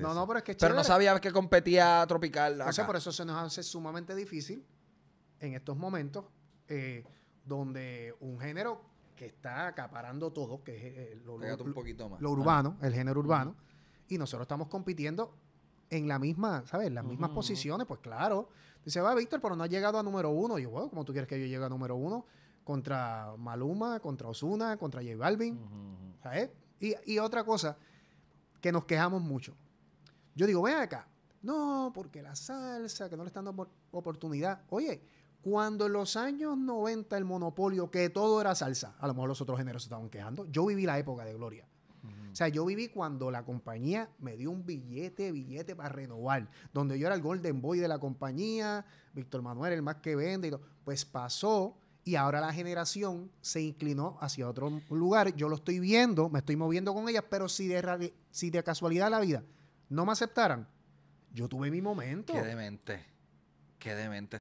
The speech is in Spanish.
no, No, pero es que Pero no sabía que competía Tropical. por eso se nos hace sumamente difícil en estos momentos, eh, donde un género que está acaparando todo, que es eh, lo, urbano, el género urbano, y nosotros estamos compitiendo en la misma, ¿sabes? Las mismas posiciones, pues claro. Dice, va, Víctor, pero no ha llegado a número uno. yo, como tú quieres que yo llegue a número uno? Contra Maluma, contra Osuna, contra J Balvin. ¿Sabes? y, otra cosa, que nos quejamos mucho. Yo digo, ven acá, no, porque la salsa, que no le están dando oportunidad. Oye, cuando en los años 90 el monopolio, que todo era salsa, a lo mejor los otros géneros se estaban quejando, yo viví la época de gloria. O sea, yo viví cuando la compañía me dio un billete, billete para renovar, donde yo era el golden boy de la compañía, Víctor Manuel, el más que vende, y todo. pues pasó y ahora la generación se inclinó hacia otro lugar. Yo lo estoy viendo, me estoy moviendo con ellas, pero si de, si de casualidad la vida no me aceptaran, yo tuve mi momento. Qué demente. Qué demente.